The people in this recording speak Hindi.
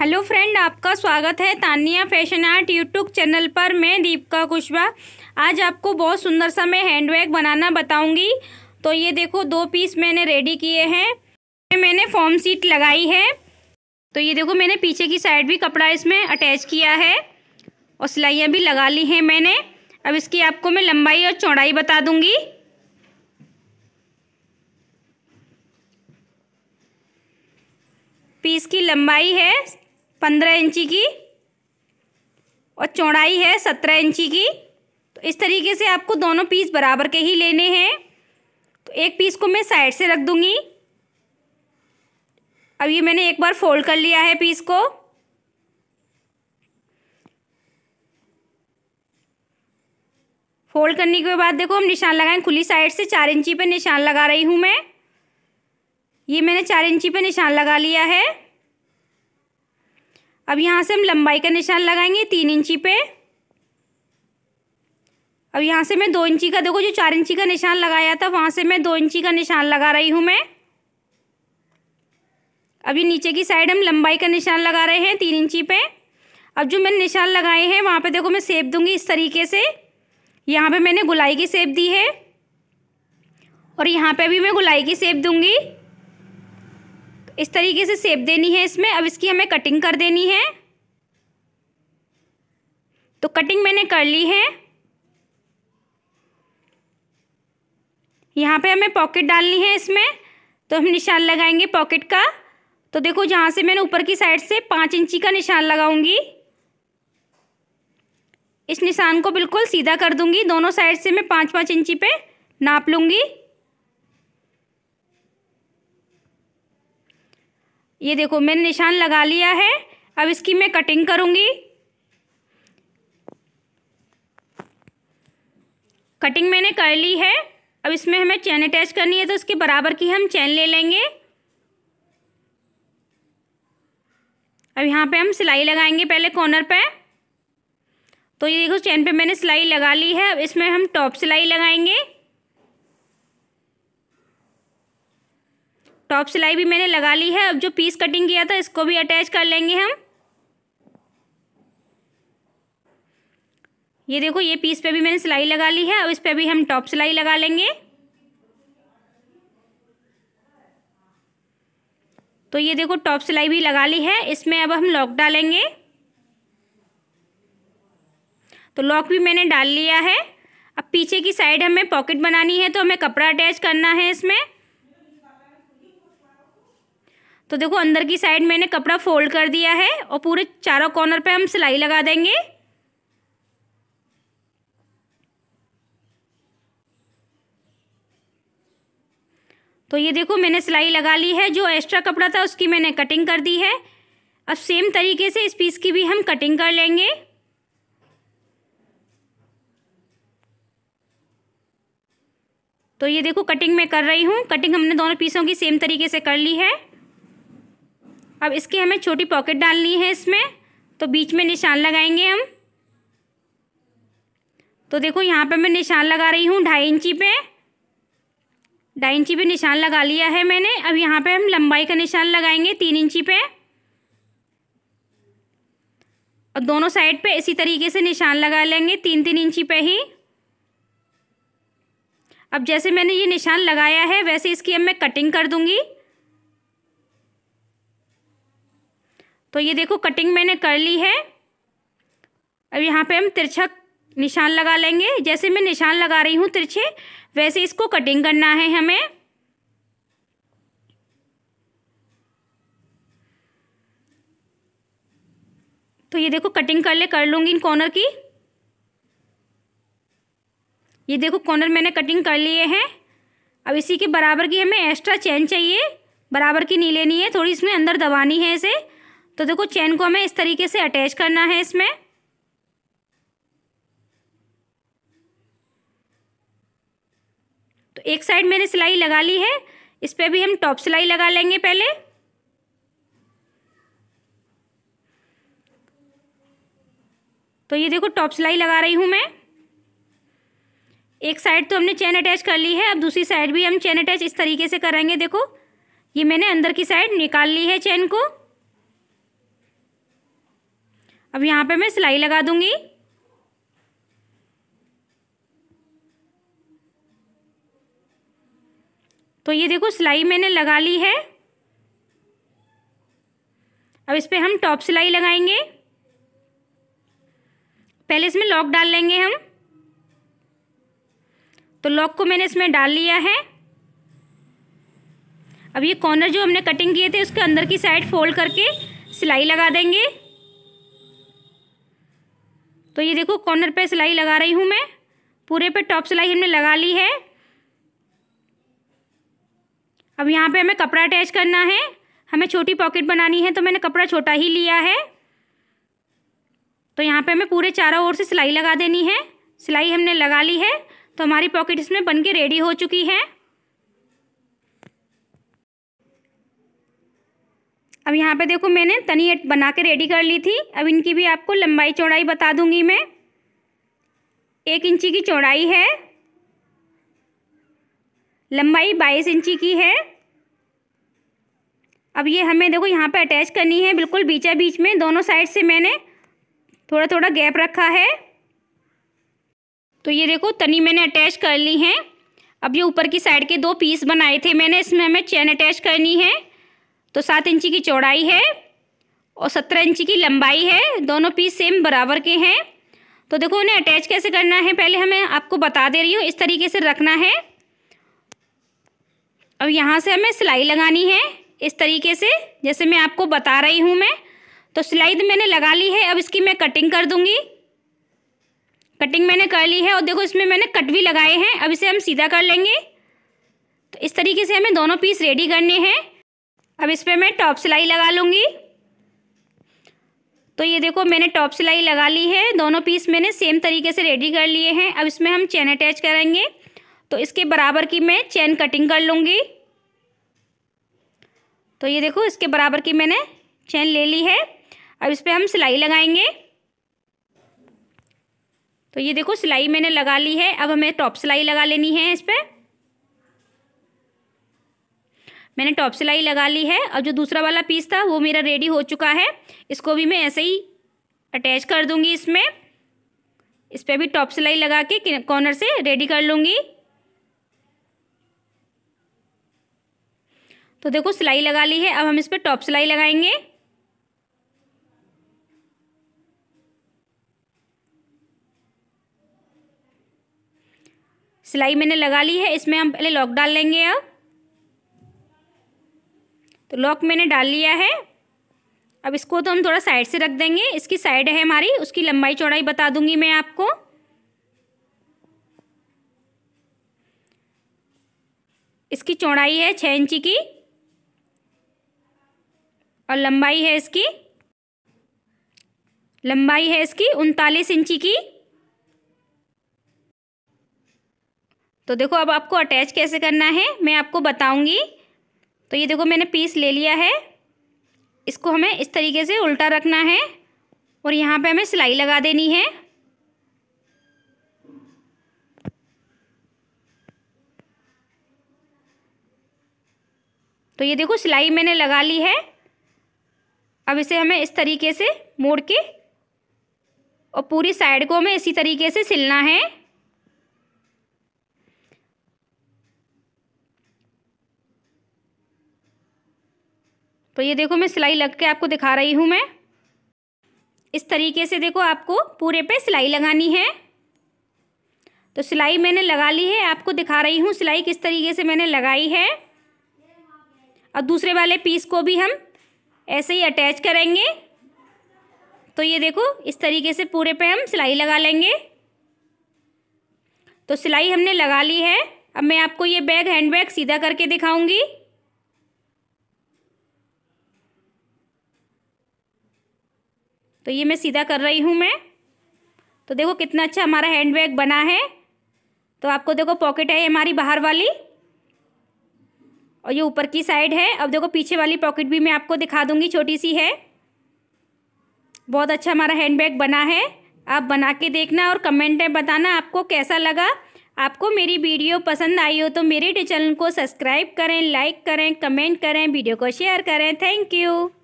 हेलो फ्रेंड आपका स्वागत है Tania fashion art YouTube channel पर मैं दीपिका कुशवा आज आपको बहुत सुंदर सा मैं हैंड बैग बनाना बताऊंगी तो ये देखो दो पीस मैंने रेडी किए हैं मैंने फॉर्म सीट लगाई है तो ये देखो मैंने पीछे की साइड भी कपड़ा इसमें अटैच किया है और सिलाइयाँ भी लगा ली हैं मैंने अब इसकी आपको मैं लंबाई और चौड़ाई बता दूँगी पीस की लंबाई है पंद्रह इंची की और चौड़ाई है सत्रह इंची की तो इस तरीके से आपको दोनों पीस बराबर के ही लेने हैं तो एक पीस को मैं साइड से रख दूँगी अब ये मैंने एक बार फोल्ड कर लिया है पीस को फोल्ड करने के बाद देखो हम निशान लगाएं खुली साइड से चार इंची पे निशान लगा रही हूँ मैं ये मैंने चार इंची पे निशान लगा लिया है अब यहाँ से हम लंबाई का निशान लगाएंगे तीन इंची पे अब यहाँ से मैं दो इंची का देखो जो चार इंची का निशान लगाया था वहाँ से मैं दो इंची का निशान लगा रही हूँ मैं अब ये नीचे की साइड हम लंबाई का निशान लगा रहे हैं तीन इंची पे अब जो मैंने निशान लगाए हैं वहाँ पे देखो मैं सेप दूंगी इस तरीके से यहाँ पे मैंने गुलाई की सेप दी है और यहाँ पे भी मैं गुलाई की सेप दूंगी इस तरीके से सेप देनी है इसमें अब इसकी हमें कटिंग कर देनी है तो कटिंग मैंने कर ली है यहाँ पे हमें पॉकेट डालनी है इसमें तो हम निशान लगाएंगे पॉकेट का तो देखो जहाँ से मैंने ऊपर की साइड से पाँच इंची का निशान लगाऊंगी इस निशान को बिल्कुल सीधा कर दूंगी दोनों साइड से मैं पाँच पाँच इंची पे नाप लूँगी ये देखो मैंने निशान लगा लिया है अब इसकी मैं कटिंग करूँगी कटिंग मैंने कर ली है अब इसमें हमें चैन अटैच करनी है तो इसके बराबर की हम चैन ले लेंगे अब यहाँ पे हम सिलाई लगाएंगे पहले कॉर्नर पे तो ये देखो चैन पे मैंने सिलाई लगा ली है अब इसमें हम टॉप सिलाई लगाएंगे टॉप सिलाई भी मैंने लगा ली है अब जो पीस कटिंग किया था इसको भी अटैच कर लेंगे हम ये देखो ये पीस पे भी मैंने सिलाई लगा ली है अब इस पर भी हम टॉप सिलाई लगा लेंगे तो ये देखो टॉप सिलाई भी लगा ली है इसमें अब हम लॉक डालेंगे तो लॉक भी मैंने डाल लिया है अब पीछे की साइड हमें पॉकेट बनानी है तो हमें कपड़ा अटैच करना है इसमें तो देखो अंदर की साइड मैंने कपड़ा फोल्ड कर दिया है और पूरे चारों कॉर्नर पे हम सिलाई लगा देंगे तो ये देखो मैंने सिलाई लगा ली है जो एक्स्ट्रा कपड़ा था उसकी मैंने कटिंग कर दी है अब सेम तरीके से इस पीस की भी हम कटिंग कर लेंगे तो ये देखो कटिंग मैं कर रही हूँ कटिंग हमने दोनों पीसों की सेम तरीके से कर ली है अब इसकी हमें छोटी पॉकेट डालनी है इसमें तो बीच में निशान लगाएंगे हम तो देखो यहाँ पे मैं निशान लगा रही हूँ ढाई इंची पे ढाई इंची पे निशान लगा लिया है मैंने अब यहाँ पे हम लंबाई का निशान लगाएंगे तीन इंची पे और दोनों साइड पे इसी तरीके से निशान लगा लेंगे तीन तीन इंची पे ही अब जैसे मैंने ये निशान लगाया है वैसे इसकी अब मैं कटिंग कर दूँगी तो ये देखो कटिंग मैंने कर ली है अब यहाँ पे हम तिरछा निशान लगा लेंगे जैसे मैं निशान लगा रही हूँ तिरछे वैसे इसको कटिंग करना है हमें तो ये देखो कटिंग कर ले कर लूँगी इन कॉर्नर की ये देखो कॉर्नर मैंने कटिंग कर लिए हैं अब इसी के बराबर की हमें एक्स्ट्रा चेन चाहिए बराबर की नहीं लेनी है थोड़ी इसमें अंदर दबानी है इसे तो देखो चैन को हमें इस तरीके से अटैच करना है इसमें तो एक साइड मैंने सिलाई लगा ली है इस पर भी हम टॉप सिलाई लगा लेंगे पहले तो ये देखो टॉप सिलाई लगा रही हूँ मैं एक साइड तो हमने चेन अटैच कर ली है अब दूसरी साइड भी हम चेन अटैच इस तरीके से करेंगे देखो ये मैंने अंदर की साइड निकाल ली है चेन को अब यहाँ पे मैं सिलाई लगा दूंगी तो ये देखो सिलाई मैंने लगा ली है अब इस पर हम टॉप सिलाई लगाएंगे पहले इसमें लॉक डाल लेंगे हम तो लॉक को मैंने इसमें डाल लिया है अब ये कॉर्नर जो हमने कटिंग किए थे उसके अंदर की साइड फोल्ड करके सिलाई लगा देंगे तो ये देखो कॉर्नर पे सिलाई लगा रही हूँ मैं पूरे पे टॉप सिलाई हमने लगा ली है अब यहाँ पे हमें कपड़ा अटैच करना है हमें छोटी पॉकेट बनानी है तो मैंने कपड़ा छोटा ही लिया है तो यहाँ पे हमें पूरे चारों ओर से सिलाई लगा देनी है सिलाई हमने लगा ली है तो हमारी पॉकेट इसमें बन के रेडी हो चुकी है अब यहाँ पे देखो मैंने तनी बना के रेडी कर ली थी अब इनकी भी आपको लंबाई चौड़ाई बता दूंगी मैं एक इंची की चौड़ाई है लंबाई बाईस इंची की है अब ये हमें देखो यहाँ पे अटैच करनी है बिल्कुल बीचा बीच में दोनों साइड से मैंने थोड़ा थोड़ा गैप रखा है तो ये देखो तनी मैंने अटैच कर ली है अब ये ऊपर की साइड के दो पीस बनाए थे मैंने इसमें हमें चैन अटैच करनी है तो सात इंची की चौड़ाई है और सत्रह इंची की लंबाई है दोनों पीस सेम बराबर के हैं तो देखो उन्हें अटैच कैसे करना है पहले हमें आपको बता दे रही हूँ इस तरीके से रखना है अब यहाँ से हमें सिलाई लगानी है इस तरीके से जैसे मैं आपको बता रही हूँ मैं तो सिलाई तो मैंने लगा ली है अब इसकी मैं कटिंग कर दूँगी कटिंग मैंने कर ली है और देखो इसमें मैंने कट भी लगाए हैं अब इसे हम सीधा कर लेंगे तो इस तरीके से हमें दोनों पीस रेडी करने हैं अब इस पर मैं टॉप सिलाई लगा लूँगी तो ये देखो मैंने टॉप सिलाई लगा ली है दोनों पीस मैंने सेम तरीके से रेडी कर लिए हैं अब इसमें हम चेन अटैच करेंगे तो इसके बराबर की मैं चेन कटिंग कर लूँगी तो ये देखो इसके बराबर की मैंने चेन ले ली है अब इस पर हम सिलाई लगाएंगे तो ये देखो सिलाई मैंने लगा ली है अब हमें टॉप सिलाई लगा लेनी है इस पर मैंने टॉप सिलाई लगा ली है अब जो दूसरा वाला पीस था वो मेरा रेडी हो चुका है इसको भी मैं ऐसे ही अटैच कर दूंगी इसमें इस पर भी टॉप सिलाई लगा के कॉर्नर से रेडी कर लूँगी तो देखो सिलाई लगा ली है अब हम इस पर टॉप सिलाई लगाएंगे सिलाई मैंने लगा ली है इसमें हम पहले लॉक डाल लेंगे अब तो लॉक मैंने डाल लिया है अब इसको तो हम थोड़ा साइड से रख देंगे इसकी साइड है हमारी उसकी लंबाई चौड़ाई बता दूंगी मैं आपको इसकी चौड़ाई है छः इंची की और लंबाई है इसकी लंबाई है इसकी उनतालीस इंची की तो देखो अब आपको अटैच कैसे करना है मैं आपको बताऊंगी तो ये देखो मैंने पीस ले लिया है इसको हमें इस तरीके से उल्टा रखना है और यहाँ पे हमें सिलाई लगा देनी है तो ये देखो सिलाई मैंने लगा ली है अब इसे हमें इस तरीके से मोड़ के और पूरी साइड को हमें इसी तरीके से सिलना है तो ये देखो मैं सिलाई लग के आपको दिखा रही हूँ मैं इस तरीके से देखो आपको पूरे पे सिलाई लगानी है तो सिलाई मैंने लगा ली है आपको दिखा रही हूँ सिलाई किस तरीके से मैंने लगाई है और दूसरे वाले पीस को भी हम ऐसे ही अटैच करेंगे तो ये देखो इस तरीके से पूरे पे हम सिलाई लगा लेंगे तो सिलाई हमने लगा ली है अब मैं आपको ये बैग हैंड बैग सीधा करके दिखाऊंगी तो ये मैं सीधा कर रही हूँ मैं तो देखो कितना अच्छा हमारा हैंड बैग बना है तो आपको देखो पॉकेट है हमारी बाहर वाली और ये ऊपर की साइड है अब देखो पीछे वाली पॉकेट भी मैं आपको दिखा दूँगी छोटी सी है बहुत अच्छा हमारा हैंड बैग बना है आप बना के देखना और कमेंट में बताना आपको कैसा लगा आपको मेरी वीडियो पसंद आई हो तो मेरे चैनल को सब्सक्राइब करें लाइक करें कमेंट करें वीडियो को शेयर करें थैंक यू